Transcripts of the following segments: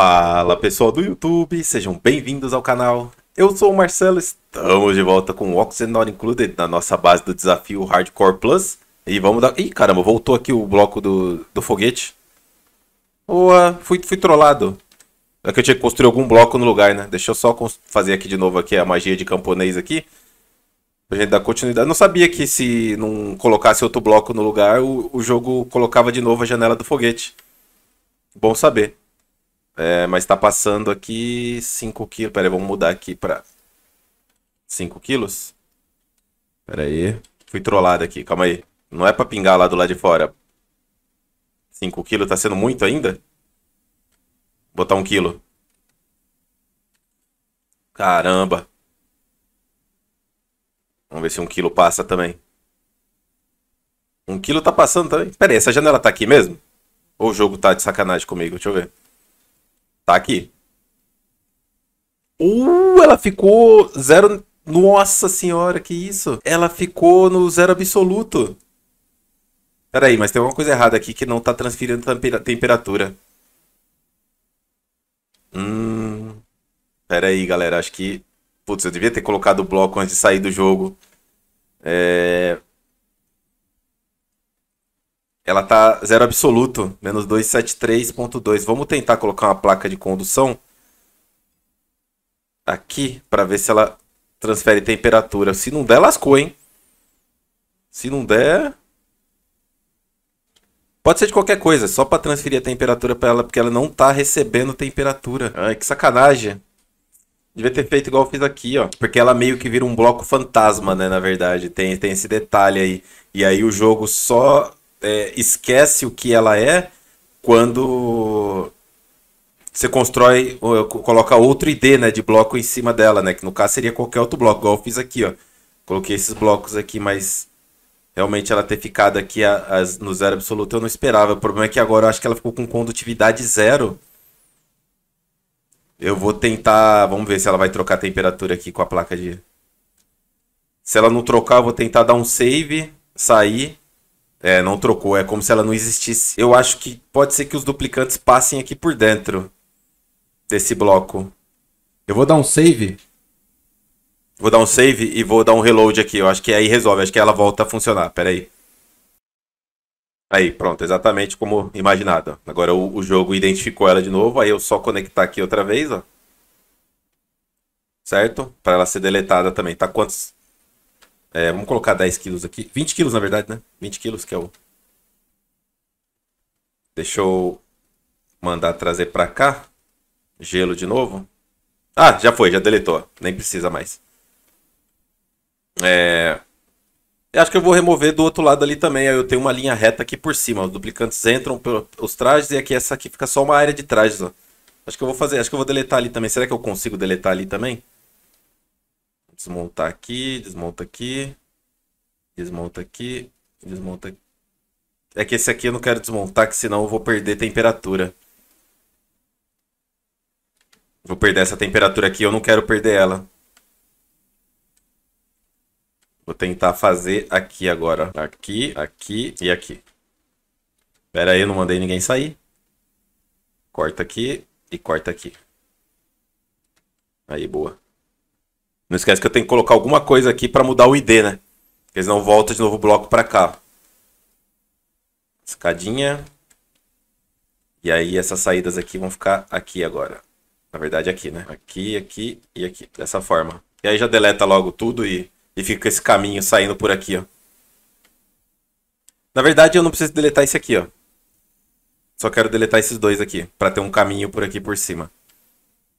Fala pessoal do YouTube, sejam bem-vindos ao canal. Eu sou o Marcelo, estamos de volta com o Oxygen Not Included na nossa base do desafio Hardcore Plus. E vamos dar. Ih, caramba, voltou aqui o bloco do, do foguete. Boa, fui, fui trollado. É que eu tinha que construir algum bloco no lugar, né? Deixa eu só fazer aqui de novo aqui a magia de camponês aqui. Pra gente dar continuidade. Eu não sabia que se não colocasse outro bloco no lugar, o, o jogo colocava de novo a janela do foguete. Bom saber. É, mas tá passando aqui 5 quilos. Pera aí, vamos mudar aqui pra 5 quilos. Pera aí. Fui trollado aqui, calma aí. Não é pra pingar lá do lado de fora. 5 quilos tá sendo muito ainda? Botar 1 um quilo. Caramba. Vamos ver se 1 um quilo passa também. 1 um quilo tá passando também. Pera aí, essa janela tá aqui mesmo? Ou o jogo tá de sacanagem comigo? Deixa eu ver. Tá aqui. Uh, ela ficou zero. Nossa senhora, que isso? Ela ficou no zero absoluto. Peraí, mas tem alguma coisa errada aqui que não tá transferindo temperatura. Hum. Peraí, galera. Acho que. Putz, eu devia ter colocado o bloco antes de sair do jogo. É. Ela tá zero absoluto, menos 273.2. Vamos tentar colocar uma placa de condução aqui para ver se ela transfere temperatura. Se não der, lascou, hein? Se não der, Pode ser de qualquer coisa, só para transferir a temperatura para ela, porque ela não tá recebendo temperatura. Ai, que sacanagem. Devia ter feito igual eu fiz aqui, ó. Porque ela meio que vira um bloco fantasma, né, na verdade. Tem, tem esse detalhe aí. E aí o jogo só é, esquece o que ela é quando você constrói, ou coloca outro ID né, de bloco em cima dela, né? Que no caso seria qualquer outro bloco, igual eu fiz aqui, ó. Coloquei esses blocos aqui, mas realmente ela ter ficado aqui a, a, no zero absoluto eu não esperava. O problema é que agora eu acho que ela ficou com condutividade zero. Eu vou tentar. Vamos ver se ela vai trocar a temperatura aqui com a placa de. Se ela não trocar, eu vou tentar dar um save, sair é, não trocou, é como se ela não existisse. Eu acho que pode ser que os duplicantes passem aqui por dentro desse bloco. Eu vou dar um save. Vou dar um save e vou dar um reload aqui. Eu acho que aí resolve, acho que ela volta a funcionar. Pera aí. Aí, pronto, exatamente como imaginado. Agora o, o jogo identificou ela de novo, aí eu só conectar aqui outra vez, ó. Certo? Para ela ser deletada também. Tá quantos é, vamos colocar 10 quilos aqui. 20 quilos, na verdade, né? 20 quilos que é o... Deixa eu mandar trazer para cá. Gelo de novo. Ah, já foi, já deletou. Nem precisa mais. É... Eu acho que eu vou remover do outro lado ali também. Aí eu tenho uma linha reta aqui por cima. Os duplicantes entram pelos trajes e aqui essa aqui fica só uma área de trajes. Ó. Acho que eu vou fazer. Acho que eu vou deletar ali também. Será que eu consigo deletar ali também? desmontar aqui, desmonta aqui, desmonta aqui, desmonta aqui. É que esse aqui eu não quero desmontar, que senão eu vou perder temperatura. Vou perder essa temperatura aqui, eu não quero perder ela. Vou tentar fazer aqui agora. Aqui, aqui e aqui. Pera aí, eu não mandei ninguém sair. Corta aqui e corta aqui. Aí, boa. Não esquece que eu tenho que colocar alguma coisa aqui para mudar o ID, né? Porque senão volta de novo o bloco para cá. Escadinha. E aí essas saídas aqui vão ficar aqui agora. Na verdade aqui, né? Aqui, aqui e aqui. Dessa forma. E aí já deleta logo tudo e, e fica esse caminho saindo por aqui, ó. Na verdade eu não preciso deletar esse aqui, ó. Só quero deletar esses dois aqui. para ter um caminho por aqui por cima.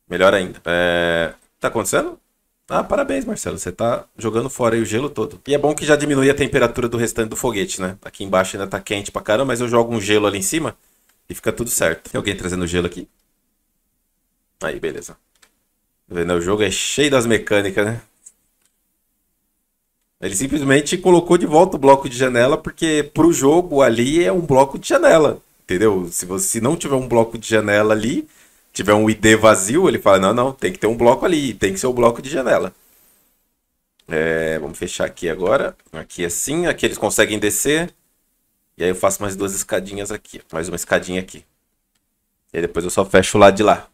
Melhor ainda. É... Tá acontecendo? Ah, parabéns, Marcelo. Você tá jogando fora aí o gelo todo. E é bom que já diminui a temperatura do restante do foguete, né? Aqui embaixo ainda tá quente pra caramba, mas eu jogo um gelo ali em cima e fica tudo certo. Tem alguém trazendo gelo aqui? Aí, beleza. Tá vendo? O jogo é cheio das mecânicas, né? Ele simplesmente colocou de volta o bloco de janela, porque pro jogo ali é um bloco de janela. Entendeu? Se você não tiver um bloco de janela ali, tiver um ID vazio, ele fala, não, não, tem que ter um bloco ali, tem que ser o um bloco de janela. É, vamos fechar aqui agora. Aqui assim, aqui eles conseguem descer. E aí eu faço mais duas escadinhas aqui, mais uma escadinha aqui. E aí depois eu só fecho o lado de lá.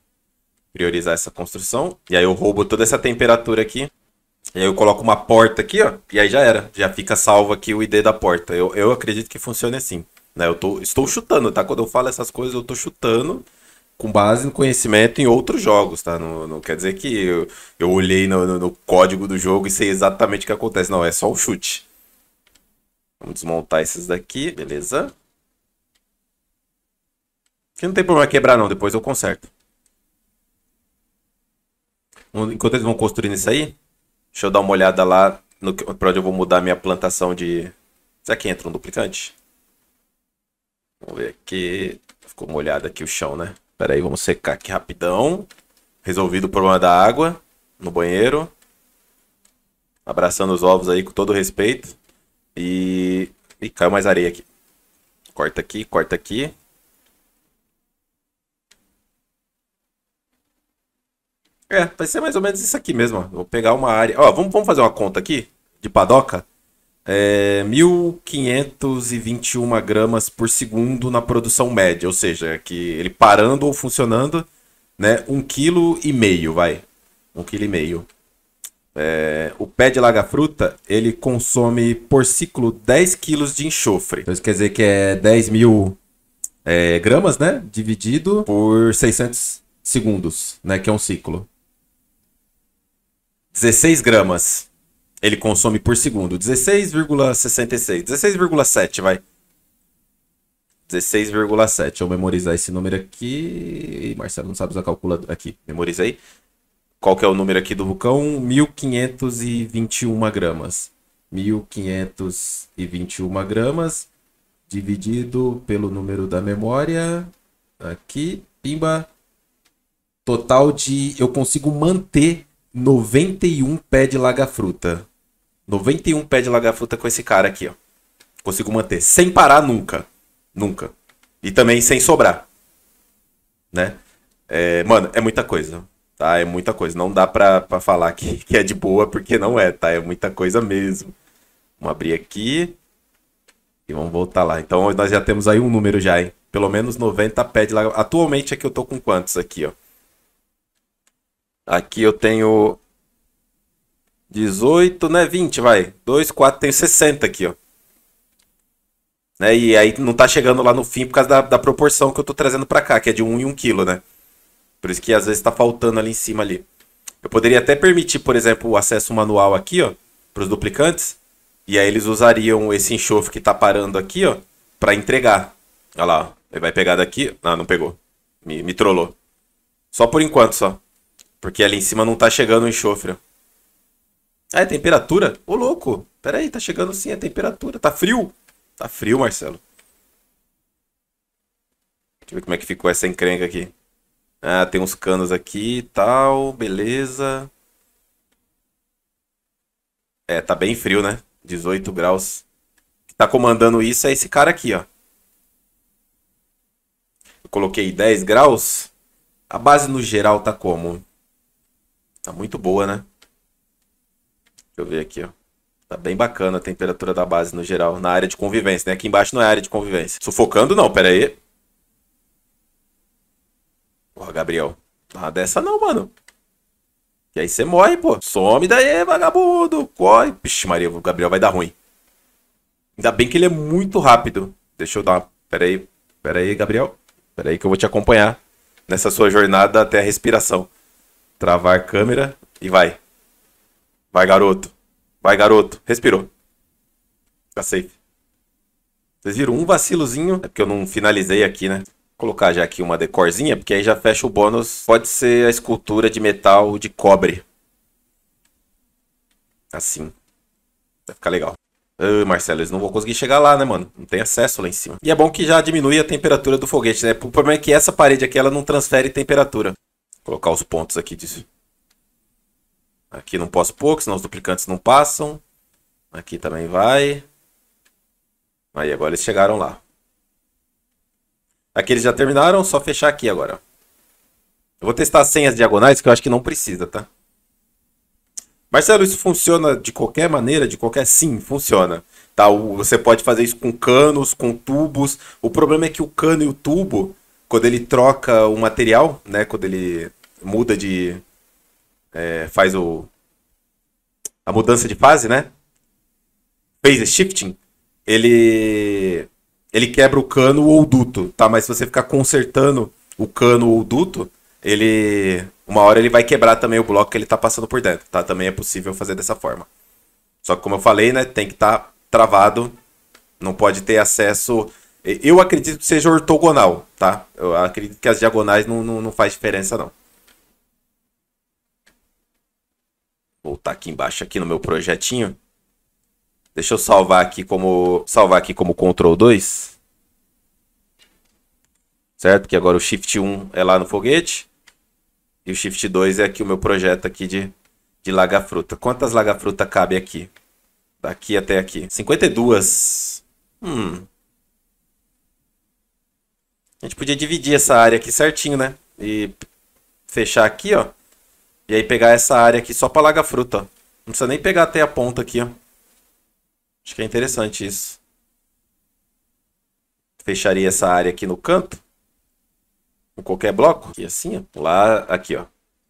Priorizar essa construção. E aí eu roubo toda essa temperatura aqui. E aí eu coloco uma porta aqui, ó. E aí já era. Já fica salvo aqui o ID da porta. Eu, eu acredito que funcione assim. Né? Eu tô, estou chutando, tá? Quando eu falo essas coisas, eu estou chutando com base no conhecimento em outros jogos, tá? Não, não quer dizer que eu, eu olhei no, no, no, código do jogo e sei exatamente o que acontece. Não, é só o chute. Vamos desmontar esses daqui, beleza? Que não tem problema quebrar não, depois eu conserto. Enquanto eles vão construindo isso aí, deixa eu dar uma olhada lá no, pra onde eu vou mudar minha plantação de... Será que entra um duplicante? Vamos ver aqui. Ficou molhado aqui o chão, né? Pera aí, vamos secar aqui rapidão. Resolvido o problema da água no banheiro. Abraçando os ovos aí com todo respeito. E. Ih, caiu mais areia aqui. Corta aqui, corta aqui. É, vai ser mais ou menos isso aqui mesmo. Ó. Vou pegar uma área. Ó, vamos, vamos fazer uma conta aqui de padoca? é, 1.521 gramas por segundo na produção média, ou seja, que ele parando ou funcionando, né, um quilo e meio, vai, um quilo e meio. É, o pé de laga-fruta, ele consome por ciclo 10 quilos de enxofre. Então isso quer dizer que é 10 mil é, gramas, né, dividido por 600 segundos, né, que é um ciclo. 16 gramas ele consome por segundo? 16,66. 16,7, vai. 16,7. Deixa eu memorizar esse número aqui. Marcelo não sabe usar calculador. Aqui, memorizei. Qual que é o número aqui do vulcão? 1.521 gramas. 1.521 gramas dividido pelo número da memória. Aqui, pimba. Total de. Eu consigo manter 91 pé de laga-fruta. 91 pé de lagarfuta com esse cara aqui, ó. Consigo manter. Sem parar nunca. Nunca. E também sem sobrar. Né? É, mano, é muita coisa. Tá? É muita coisa. Não dá pra, pra falar que, que é de boa, porque não é, tá? É muita coisa mesmo. Vamos abrir aqui. E vamos voltar lá. Então nós já temos aí um número já, hein? Pelo menos 90 pé de lagarfuta. Atualmente aqui é eu tô com quantos aqui, ó? Aqui eu tenho 18, né? 20, vai. 2, 4, tem 60 aqui, ó. Né? E aí não tá chegando lá no fim por causa da, da proporção que eu tô trazendo para cá, que é de 1 e 1 quilo, né? Por isso que às vezes tá faltando ali em cima ali. Eu poderia até permitir, por exemplo, o acesso manual aqui, ó, pros duplicantes. E aí eles usariam esse enxofre que tá parando aqui, ó, para entregar. Olha lá, Ele vai pegar daqui. Ah, não pegou. Me, me trollou. Só por enquanto, só. Porque ali em cima não tá chegando o enxofre, ó. Ah, é temperatura? Ô, louco. Pera aí, tá chegando sim, é temperatura. Tá frio? Tá frio, Marcelo. Deixa eu ver como é que ficou essa encrenca aqui. Ah, tem uns canos aqui e tal. Beleza. É, tá bem frio, né? 18 graus. Que tá comandando isso é esse cara aqui, ó. Eu coloquei 10 graus. A base no geral tá como? Tá muito boa, né? eu ver aqui, ó. Tá bem bacana a temperatura da base no geral, na área de convivência, né? Aqui embaixo não é área de convivência. Sufocando não, pera aí. Porra, Gabriel. Ah, dessa não, mano. E aí você morre, pô. Some daí, vagabundo. Corre. Pixe, Maria, o Gabriel vai dar ruim. Ainda bem que ele é muito rápido. Deixa eu dar uma... Pera aí. Pera aí, Gabriel. Pera aí que eu vou te acompanhar nessa sua jornada até a respiração. Travar câmera e vai. Vai, garoto. Vai, garoto. Respirou. Tá safe. Vocês viram um vacilozinho. É porque eu não finalizei aqui, né? Vou colocar já aqui uma decorzinha, porque aí já fecha o bônus. Pode ser a escultura de metal de cobre. Assim. Vai ficar legal. Marcelo, eles não vão conseguir chegar lá, né, mano? Não tem acesso lá em cima. E é bom que já diminui a temperatura do foguete, né? O problema é que essa parede aqui, ela não transfere temperatura. Vou colocar os pontos aqui disso. Aqui não posso poucos, senão os duplicantes não passam. Aqui também vai. Aí, agora eles chegaram lá. Aqui eles já terminaram, só fechar aqui agora. Eu vou testar sem as diagonais, que eu acho que não precisa, tá? Marcelo, isso funciona de qualquer maneira, de qualquer... Sim, funciona. Tá? Você pode fazer isso com canos, com tubos. O problema é que o cano e o tubo, quando ele troca o material, né? Quando ele muda de, é, faz o a mudança de fase, né? Phase shifting, ele ele quebra o cano ou o duto, tá? Mas se você ficar consertando o cano ou o duto, ele uma hora ele vai quebrar também o bloco que ele tá passando por dentro, tá? Também é possível fazer dessa forma. Só que como eu falei, né, tem que estar tá travado, não pode ter acesso. Eu acredito que seja ortogonal, tá? Eu acredito que as diagonais não, não, não faz diferença não. voltar aqui embaixo aqui no meu projetinho. Deixa eu salvar aqui como salvar aqui como Ctrl 2. Certo? que agora o Shift 1 é lá no foguete. E o Shift 2 é aqui o meu projeto aqui de, de laga-fruta. Quantas laga cabe aqui? Daqui até aqui. 52. Hum. A gente podia dividir essa área aqui certinho, né? E fechar aqui, ó. E aí pegar essa área aqui só pra larga fruta. Não precisa nem pegar até a ponta aqui, ó. Acho que é interessante isso. Fecharia essa área aqui no canto. Com qualquer bloco. E assim, ó. Lá, aqui, ó.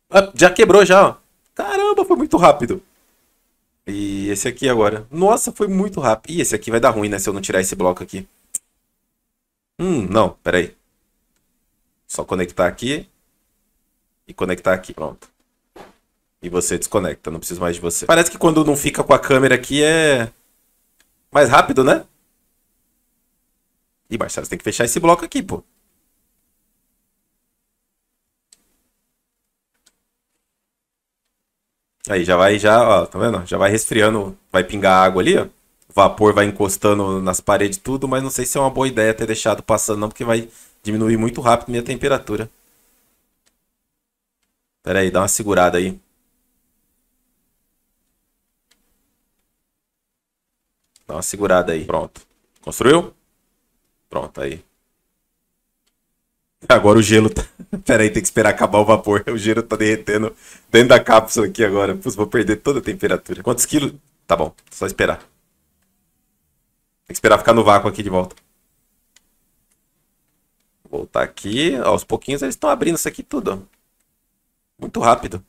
Ah, já quebrou já, ó. Caramba, foi muito rápido. E esse aqui agora. Nossa, foi muito rápido. E esse aqui vai dar ruim, né? Se eu não tirar esse bloco aqui. Hum, não. Pera aí. Só conectar aqui. E conectar aqui. Pronto. E você desconecta, não preciso mais de você. Parece que quando não fica com a câmera aqui é. Mais rápido, né? Ih, Marcelo, você tem que fechar esse bloco aqui, pô. Aí já vai, já, ó, tá vendo? Já vai resfriando, vai pingar água ali, ó. O vapor vai encostando nas paredes tudo, mas não sei se é uma boa ideia ter deixado passando não, porque vai diminuir muito rápido minha temperatura. Pera aí, dá uma segurada aí. Dá uma segurada aí. Pronto. Construiu? Pronto, aí. Agora o gelo tá... Pera aí, tem que esperar acabar o vapor. O gelo tá derretendo dentro da cápsula aqui agora. Putz, vou perder toda a temperatura. Quantos quilos? Tá bom, só esperar. Tem que esperar ficar no vácuo aqui de volta. Voltar aqui. aos pouquinhos eles estão abrindo isso aqui tudo. Muito rápido.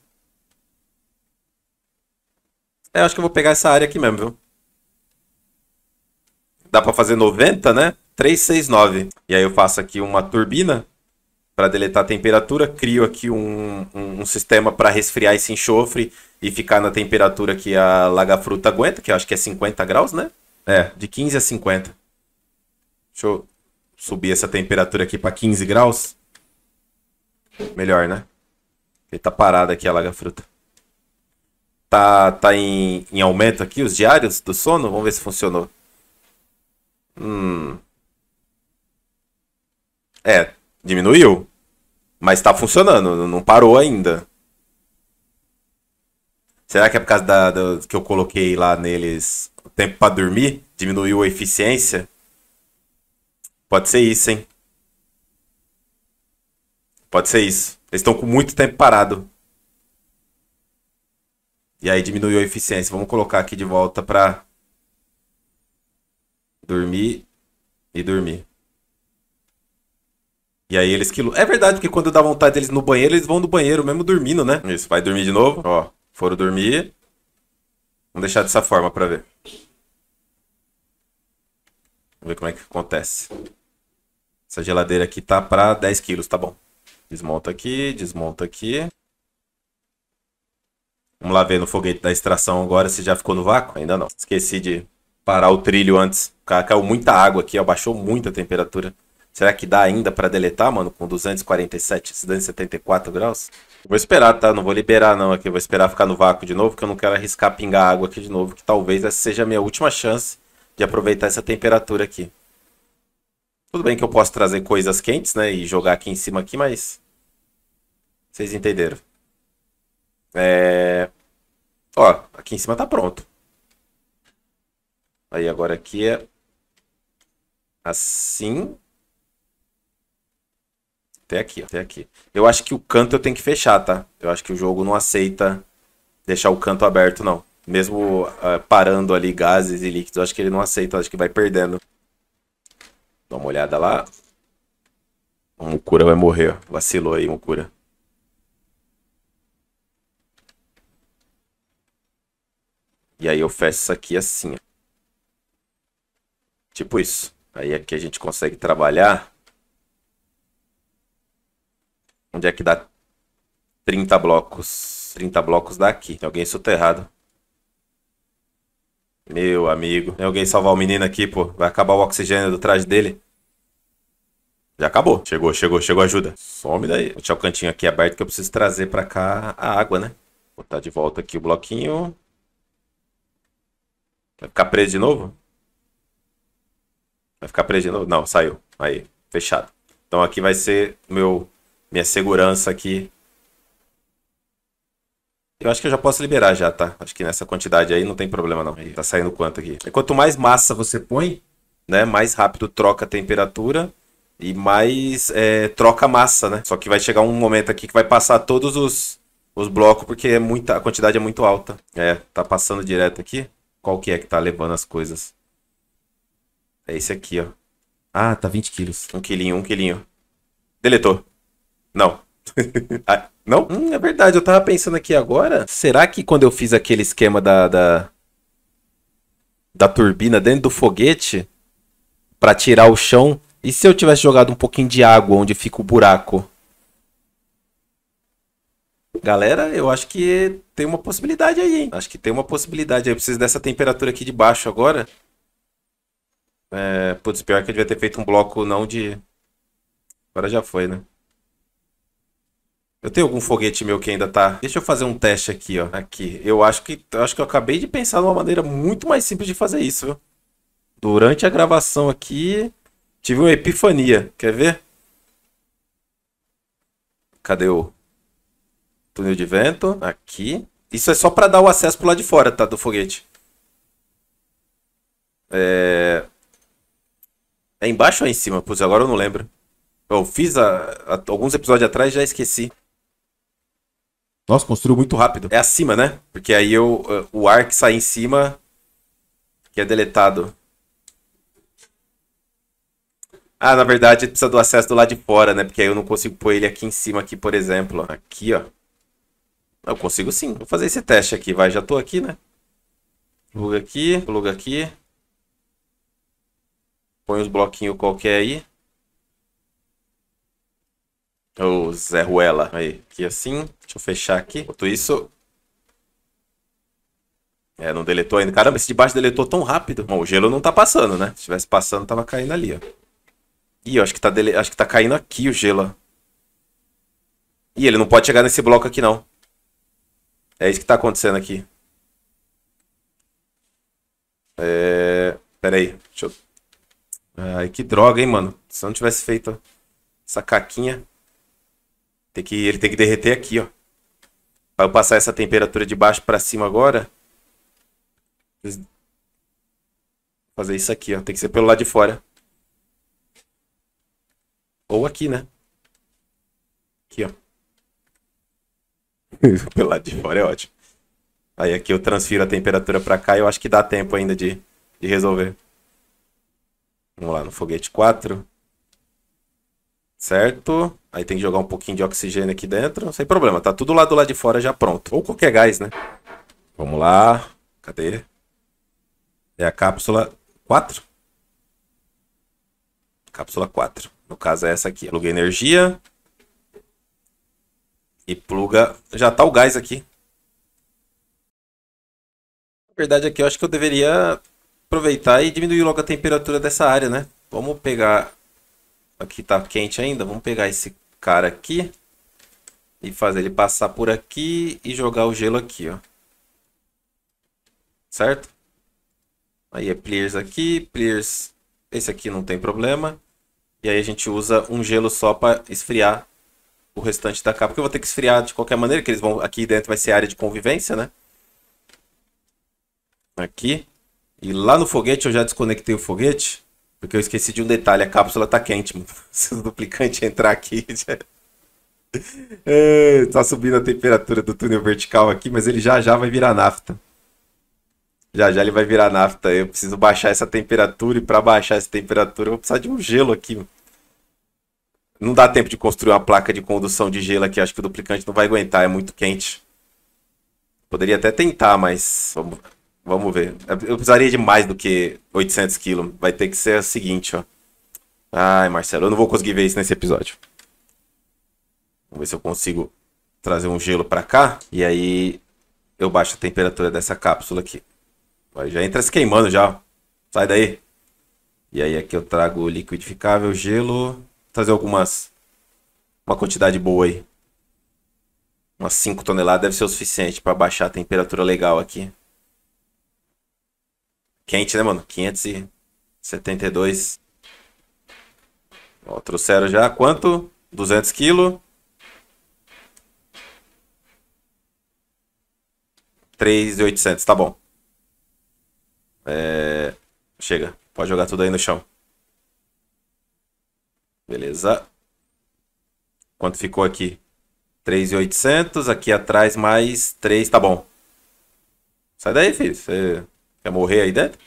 É, acho que eu vou pegar essa área aqui mesmo, viu? dá para fazer 90, né? 369. E aí eu faço aqui uma turbina para deletar a temperatura, crio aqui um, um, um sistema para resfriar esse enxofre e ficar na temperatura que a lagafruta aguenta, que eu acho que é 50 graus, né? É, de 15 a 50. Deixa eu subir essa temperatura aqui para 15 graus. Melhor, né? Ele tá parado aqui a lagafruta. Tá, tá em, em aumento aqui os diários do sono? Vamos ver se funcionou. Hum. É, diminuiu. Mas tá funcionando, não parou ainda. Será que é por causa da, da que eu coloquei lá neles o tempo para dormir? Diminuiu a eficiência? Pode ser isso, hein? Pode ser isso. Eles estão com muito tempo parado. E aí diminuiu a eficiência. Vamos colocar aqui de volta para dormir e dormir. E aí eles que. É verdade, que quando dá vontade deles no banheiro, eles vão no banheiro mesmo dormindo, né? Isso, vai dormir de novo. Ó, foram dormir. Vamos deixar dessa forma pra ver. Vamos ver como é que acontece. Essa geladeira aqui tá pra 10 quilos, tá bom. Desmonta aqui, desmonta aqui. Vamos lá ver no foguete da extração agora se já ficou no vácuo. Ainda não. Esqueci de parar o trilho antes. Caiu muita água aqui, abaixou muito a temperatura. Será que dá ainda para deletar, mano, com 247, 274 graus? Vou esperar, tá? Não vou liberar não aqui, vou esperar ficar no vácuo de novo, que eu não quero arriscar pingar água aqui de novo, que talvez essa seja a minha última chance de aproveitar essa temperatura aqui. Tudo bem que eu posso trazer coisas quentes, né, e jogar aqui em cima aqui, mas vocês entenderam. É... Ó, aqui em cima tá pronto. Aí agora aqui é Assim. Até aqui, até aqui. Eu acho que o canto eu tenho que fechar, tá? Eu acho que o jogo não aceita deixar o canto aberto, não. Mesmo uh, parando ali gases e líquidos, eu acho que ele não aceita, eu acho que vai perdendo. Dá uma olhada lá. O Mucura vai morrer, ó. Vacilou aí, Mucura E aí eu fecho isso aqui assim, ó. Tipo isso. Aí aqui a gente consegue trabalhar. Onde é que dá 30 blocos? 30 blocos daqui. Tem alguém soterrado. Meu amigo. Tem alguém salvar o menino aqui, pô. Vai acabar o oxigênio do traje dele. Já acabou. Chegou, chegou, chegou ajuda. Some daí. Vou deixar o cantinho aqui aberto que eu preciso trazer pra cá a água, né? Botar de volta aqui o bloquinho. Vai ficar preso de novo? Vai ficar preso de novo? Não, saiu. Aí, fechado. Então aqui vai ser meu minha segurança aqui. Eu acho que eu já posso liberar já, tá? Acho que nessa quantidade aí não tem problema não. Tá saindo quanto aqui? E é, quanto mais massa você põe, né? Mais rápido troca a temperatura e mais é, troca a massa, né? Só que vai chegar um momento aqui que vai passar todos os, os blocos porque é muita, a quantidade é muito alta. É, tá passando direto aqui. Qual que é que tá levando as coisas? É esse aqui, ó. Ah, tá 20 quilos. Um quilinho, um quilinho. Deletou. Não. ah, não? Hum, é verdade, eu tava pensando aqui agora. Será que quando eu fiz aquele esquema da, da, da turbina dentro do foguete para tirar o chão, e se eu tivesse jogado um pouquinho de água onde fica o buraco? Galera, eu acho que tem uma possibilidade aí, hein? Acho que tem uma possibilidade aí. Eu preciso dessa temperatura aqui de baixo agora. É, putz, pior que eu devia ter feito um bloco não de. Agora já foi, né? Eu tenho algum foguete meu que ainda tá. Deixa eu fazer um teste aqui, ó. Aqui. Eu acho que eu acho que eu acabei de pensar numa maneira muito mais simples de fazer isso, viu? Durante a gravação aqui, tive uma epifania. Quer ver? Cadê o túnel de vento? Aqui. Isso é só para dar o acesso pro lado de fora, tá? Do foguete. É... É embaixo ou é em cima? Pois agora eu não lembro. Eu fiz a, a, alguns episódios atrás já esqueci. Nossa, construiu muito rápido. É acima, né? Porque aí eu, o ar que sai em cima que é deletado. Ah, na verdade precisa do acesso do lado de fora, né? Porque aí eu não consigo pôr ele aqui em cima, aqui, por exemplo. Aqui, ó. Eu consigo sim. Vou fazer esse teste aqui, vai. Já tô aqui, né? Pluga aqui, pluga aqui. Põe os bloquinhos qualquer aí. Ô, é Zé Ruela. Aí, aqui assim. Deixa eu fechar aqui. Enquanto isso... É, não deletou ainda. Caramba, esse de baixo deletou tão rápido. Bom, o gelo não tá passando, né? Se tivesse passando, tava caindo ali, ó. Ih, acho que tá, dele... acho que tá caindo aqui o gelo, ó. Ih, ele não pode chegar nesse bloco aqui, não. É isso que tá acontecendo aqui. É... Pera aí, deixa eu Ai, que droga, hein, mano. Se eu não tivesse feito essa caquinha. Tem que, ele tem que derreter aqui, ó. Pra eu passar essa temperatura de baixo pra cima agora. Fazer isso aqui, ó. Tem que ser pelo lado de fora. Ou aqui, né? Aqui, ó. pelo lado de fora é ótimo. Aí aqui eu transfiro a temperatura pra cá e eu acho que dá tempo ainda de, de resolver. Vamos lá, no foguete 4. Certo? Aí tem que jogar um pouquinho de oxigênio aqui dentro. Sem problema, tá tudo lá do lado de fora já pronto. Ou qualquer gás, né? Vamos lá. Cadê? É a cápsula 4. Cápsula 4. No caso é essa aqui. Pluga energia. E pluga... Já tá o gás aqui. Na verdade aqui eu acho que eu deveria aproveitar e diminuir logo a temperatura dessa área, né? Vamos pegar... Aqui tá quente ainda. Vamos pegar esse cara aqui. E fazer ele passar por aqui e jogar o gelo aqui, ó. Certo? Aí é players aqui, players... Esse aqui não tem problema. E aí a gente usa um gelo só para esfriar o restante da capa. Porque eu vou ter que esfriar de qualquer maneira, que eles vão... Aqui dentro vai ser área de convivência, né? Aqui. E lá no foguete eu já desconectei o foguete, porque eu esqueci de um detalhe, a cápsula tá quente, mano. Se o duplicante entrar aqui. Já... É, tá subindo a temperatura do túnel vertical aqui, mas ele já já vai virar nafta. Já já ele vai virar nafta. Eu preciso baixar essa temperatura e para baixar essa temperatura eu vou precisar de um gelo aqui. Mano. Não dá tempo de construir uma placa de condução de gelo aqui. Acho que o duplicante não vai aguentar, é muito quente. Poderia até tentar, mas Vamos ver. Eu precisaria de mais do que 800 quilos. Vai ter que ser o seguinte, ó. Ai, Marcelo, eu não vou conseguir ver isso nesse episódio. Vamos ver se eu consigo trazer um gelo para cá. E aí eu baixo a temperatura dessa cápsula aqui. já entra se queimando já. Sai daí. E aí aqui eu trago o liquidificável, gelo. Vou trazer algumas... Uma quantidade boa aí. Umas 5 toneladas deve ser o suficiente para baixar a temperatura legal aqui. Quente, né, mano? 572. Ó, trouxeram já quanto? 200 quilos. 3,800, tá bom. É... Chega, pode jogar tudo aí no chão. Beleza. Quanto ficou aqui? 3,800. Aqui atrás mais 3, tá bom. Sai daí, filho. Você... Quer morrer aí dentro?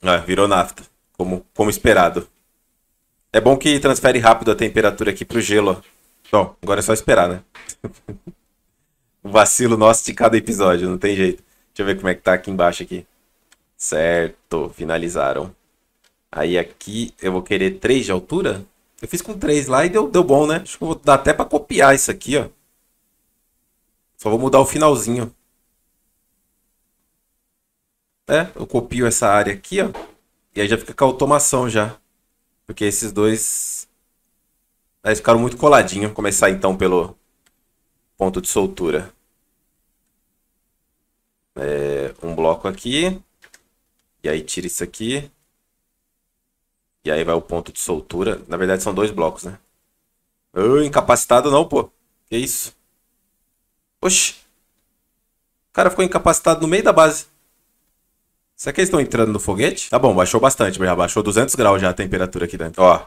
Ah, virou nafta. Como, como esperado. É bom que transfere rápido a temperatura aqui pro gelo. Bom, agora é só esperar, né? o vacilo nosso de cada episódio, não tem jeito. Deixa eu ver como é que tá aqui embaixo aqui. Certo, finalizaram. Aí aqui eu vou querer 3 de altura? Eu fiz com 3 lá e deu, deu bom, né? Acho que eu vou dar até pra copiar isso aqui, ó. Só vou mudar o finalzinho. É, Eu copio essa área aqui, ó. E aí já fica com a automação já. Porque esses dois... Aí ficaram muito coladinhos. Vou começar então pelo ponto de soltura. É, um bloco aqui. E aí tira isso aqui. E aí vai o ponto de soltura. Na verdade são dois blocos, né? incapacitado não, pô. Que isso? Oxi. O cara ficou incapacitado no meio da base. Será que eles estão entrando no foguete? Tá bom, baixou bastante, já baixou 200 graus já a temperatura aqui dentro. Ó,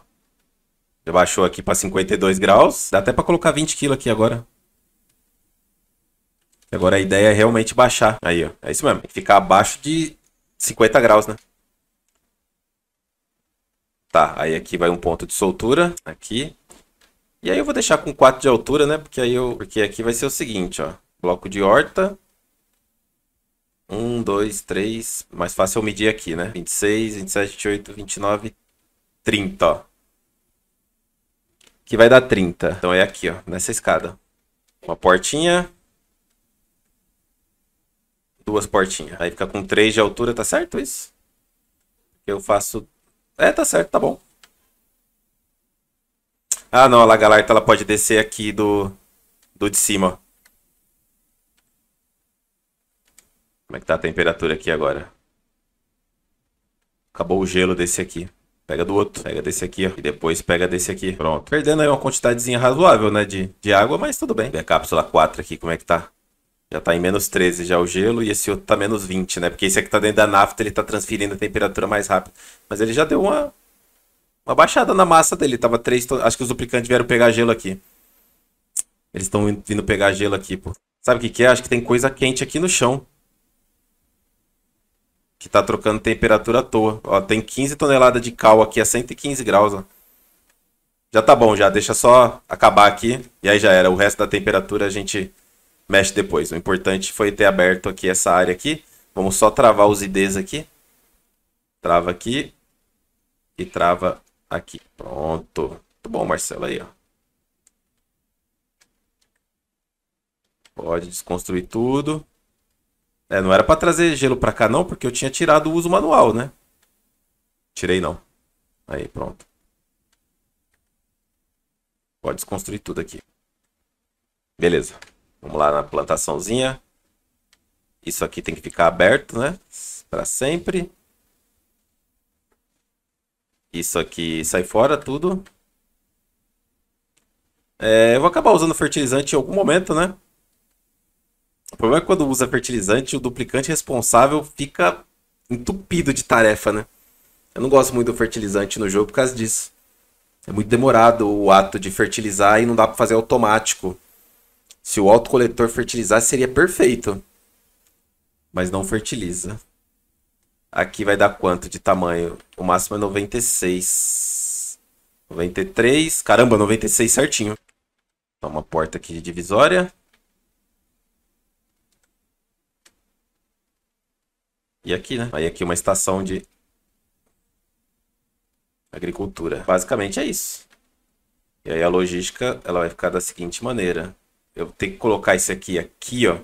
já baixou aqui pra 52 graus. Dá até pra colocar 20 kg aqui agora. Agora a ideia é realmente baixar. Aí, ó. É isso mesmo. Tem que ficar abaixo de 50 graus, né? Tá, aí aqui vai um ponto de soltura. Aqui. E aí eu vou deixar com 4 de altura, né? Porque aí eu... Porque aqui vai ser o seguinte, ó. Bloco de horta. 1, 2, 3. Mais fácil eu medir aqui, né? 26, 27, 28, 29, 30, ó. Aqui vai dar 30. Então é aqui, ó, nessa escada. Uma portinha. Duas portinhas. Aí fica com 3 de altura, tá certo isso? Eu faço... É, tá certo, tá bom. Ah, não, a lagarta ela pode descer aqui do, do de cima, ó. Como é que tá a temperatura aqui agora? Acabou o gelo desse aqui. Pega do outro, pega desse aqui, ó. E depois pega desse aqui. Pronto. Perdendo aí uma quantidadezinha razoável, né? De, de água, mas tudo bem. E a cápsula 4 aqui, como é que tá? Já tá em menos 13 já o gelo e esse outro tá menos 20, né? Porque esse aqui tá dentro da nafta, ele tá transferindo a temperatura mais rápido. Mas ele já deu uma, uma baixada na massa dele. Tava 3 Acho que os duplicantes vieram pegar gelo aqui. Eles estão vindo pegar gelo aqui, pô. Sabe o que que é? Acho que tem coisa quente aqui no chão que tá trocando temperatura à toa. Ó, tem 15 toneladas de cal aqui a é 115 graus, ó. Já tá bom já, deixa só acabar aqui e aí já era. O resto da temperatura a gente mexe depois. O importante foi ter aberto aqui essa área aqui. Vamos só travar os IDs aqui. Trava aqui e trava aqui. Pronto. Muito bom, Marcelo, aí, ó. Pode desconstruir tudo. É, não era para trazer gelo para cá não, porque eu tinha tirado o uso manual, né? Tirei não. Aí, pronto. Pode desconstruir tudo aqui. Beleza. Vamos lá na plantaçãozinha. Isso aqui tem que ficar aberto, né? Para sempre. Isso aqui sai fora tudo. É, eu vou acabar usando fertilizante em algum momento, né? O problema é que quando usa fertilizante, o duplicante responsável fica entupido de tarefa, né? Eu não gosto muito do fertilizante no jogo por causa disso. É muito demorado o ato de fertilizar e não dá para fazer automático. Se o autocoletor fertilizar, seria perfeito. Mas não fertiliza. Aqui vai dar quanto de tamanho? O máximo é 96. 93. Caramba, 96 certinho. Tá uma porta aqui de divisória. E aqui, né? Aí aqui uma estação de agricultura. Basicamente é isso. E aí a logística ela vai ficar da seguinte maneira. Eu tenho que colocar esse aqui aqui, ó.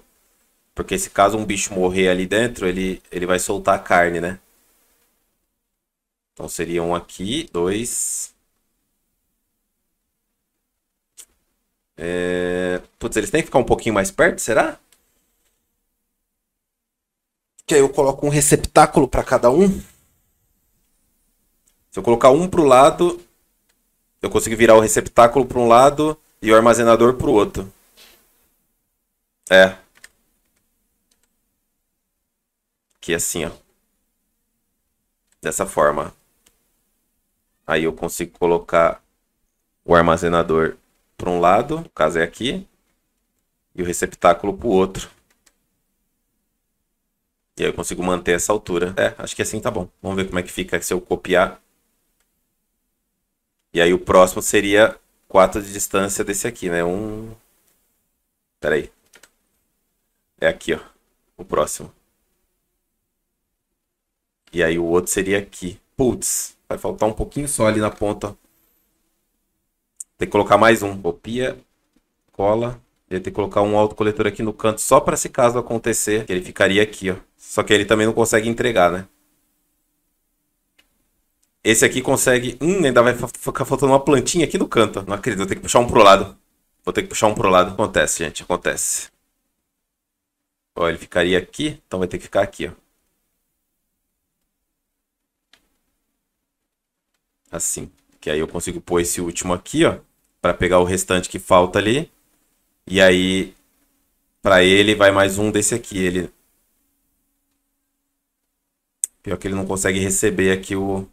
Porque se caso um bicho morrer ali dentro, ele, ele vai soltar a carne, né? Então seria um aqui, dois... É... Putz, eles têm que ficar um pouquinho mais perto, será? que aí eu coloco um receptáculo para cada um. Se eu colocar um para o lado, eu consigo virar o receptáculo para um lado e o armazenador para o outro. É. Aqui é assim, ó. Dessa forma. Aí eu consigo colocar o armazenador para um lado, no caso é aqui, e o receptáculo para o outro. E aí eu consigo manter essa altura. É, acho que assim tá bom. Vamos ver como é que fica se eu copiar. E aí o próximo seria 4 de distância desse aqui, né? Um... Pera aí. É aqui, ó. O próximo. E aí o outro seria aqui. Putz, vai faltar um pouquinho só ali na ponta. Tem que colocar mais um. Copia, cola deve ter que colocar um autocoletor aqui no canto só para esse caso acontecer, que ele ficaria aqui, ó. Só que ele também não consegue entregar, né? Esse aqui consegue... Hum, ainda vai ficar faltando uma plantinha aqui no canto. Não acredito, vou ter que puxar um pro lado. Vou ter que puxar um pro lado. Acontece, gente, acontece. Ó, ele ficaria aqui, então vai ter que ficar aqui, ó. Assim. Que aí eu consigo pôr esse último aqui, ó. Pra pegar o restante que falta ali. E aí, para ele, vai mais um desse aqui. Ele... Pior que ele não consegue receber aqui o,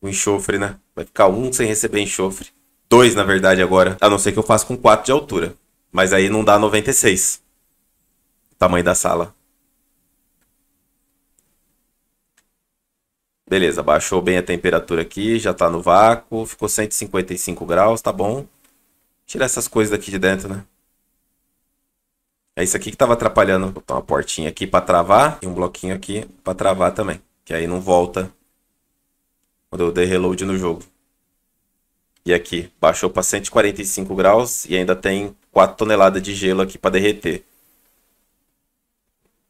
o enxofre, né? Vai ficar um sem receber enxofre. Dois, na verdade, agora. A não ser que eu faça com quatro de altura. Mas aí não dá 96. O tamanho da sala. Beleza, baixou bem a temperatura aqui, já tá no vácuo, ficou 155 graus, tá bom. Tirar essas coisas daqui de dentro, né? É isso aqui que estava atrapalhando. Vou botar uma portinha aqui para travar e um bloquinho aqui para travar também. Que aí não volta quando eu dei reload no jogo. E aqui, baixou para 145 graus e ainda tem 4 toneladas de gelo aqui para derreter.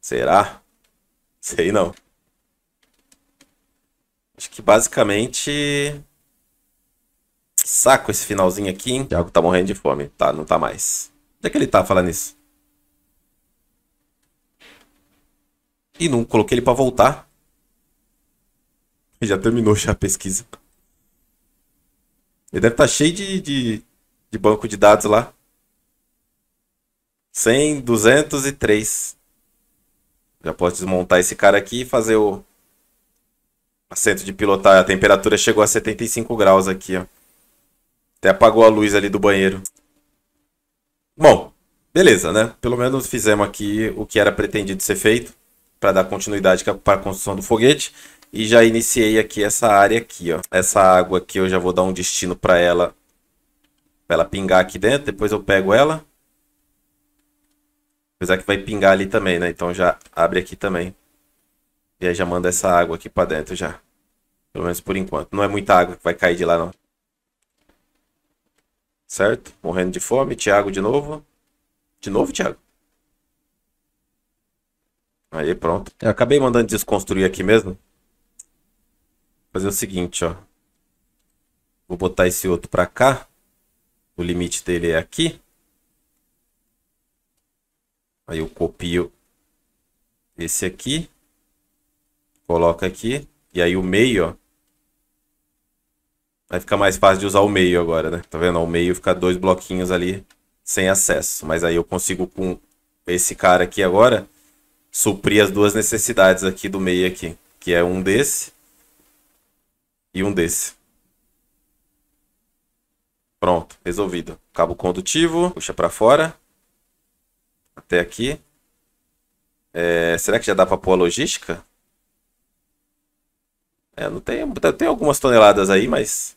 Será? Sei não. Acho que basicamente... Saco esse finalzinho aqui, hein? O tá morrendo de fome. Tá, não tá mais. Onde é que ele tá falando isso? E não coloquei ele para voltar. Já terminou já a pesquisa. Ele deve estar tá cheio de, de, de, banco de dados lá. 100, 203. Já posso desmontar esse cara aqui e fazer o assento de pilotar. A temperatura chegou a 75 graus aqui, ó. Até apagou a luz ali do banheiro. Bom, beleza, né? Pelo menos fizemos aqui o que era pretendido ser feito para dar continuidade para a construção do foguete. E já iniciei aqui essa área aqui, ó. Essa água aqui eu já vou dar um destino para ela, para ela pingar aqui dentro. Depois eu pego ela. Apesar que vai pingar ali também, né? Então já abre aqui também. E aí já manda essa água aqui para dentro já. Pelo menos por enquanto. Não é muita água que vai cair de lá, não. Certo? Morrendo de fome. Tiago de novo. De novo, Tiago? Aí pronto. Eu acabei mandando desconstruir aqui mesmo. Vou fazer o seguinte, ó. Vou botar esse outro para cá. O limite dele é aqui. Aí eu copio esse aqui. Coloca aqui. E aí o meio, ó. Vai ficar mais fácil de usar o meio agora, né? Tá vendo? O meio fica dois bloquinhos ali sem acesso. Mas aí eu consigo com esse cara aqui agora suprir as duas necessidades aqui do meio aqui, que é um desse e um desse. Pronto, resolvido. Cabo condutivo, puxa para fora. Até aqui. É, será que já dá para pôr a logística? É, não tem, tem algumas toneladas aí, mas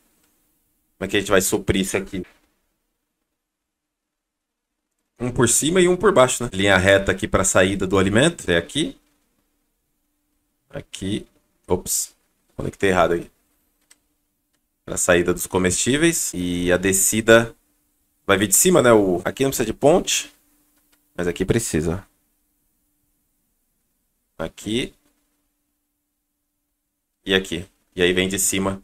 como é que a gente vai suprir isso aqui? Um por cima e um por baixo, né? Linha reta aqui para saída do alimento. É aqui. Aqui. Ops. Conectei errado aí Para saída dos comestíveis. E a descida vai vir de cima, né? O... Aqui não precisa de ponte. Mas aqui precisa. Aqui. E aqui. E aí vem de cima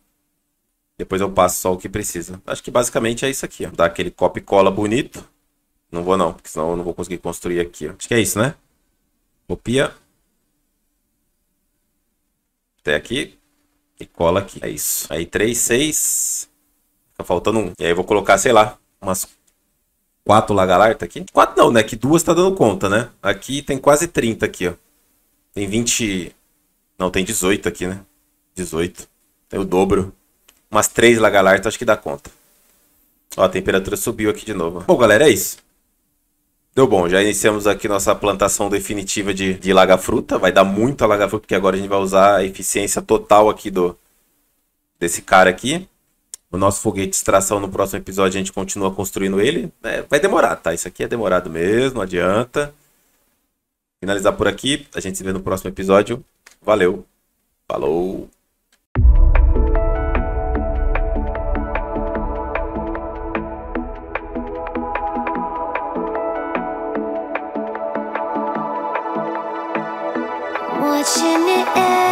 depois eu passo só o que precisa. Acho que basicamente é isso aqui. Ó. Dá aquele e cola bonito. Não vou não, porque senão eu não vou conseguir construir aqui. Acho que é isso, né? Copia. Até aqui. E cola aqui. É isso. Aí 3, 6. Fica faltando um. E aí eu vou colocar, sei lá, umas quatro lagarta aqui. Quatro não, né? Que duas tá dando conta, né? Aqui tem quase 30 aqui, ó. Tem 20... Não, tem 18 aqui, né? 18. Tem o dobro. Umas três lagarta acho que dá conta. Ó, a temperatura subiu aqui de novo. Bom, galera, é isso. Deu bom, já iniciamos aqui nossa plantação definitiva de, de laga-fruta. Vai dar muito a laga-fruta, porque agora a gente vai usar a eficiência total aqui do desse cara aqui. O nosso foguete de tração no próximo episódio a gente continua construindo ele. É, vai demorar, tá? Isso aqui é demorado mesmo, não adianta. Finalizar por aqui. A gente se vê no próximo episódio. Valeu. Falou. 街に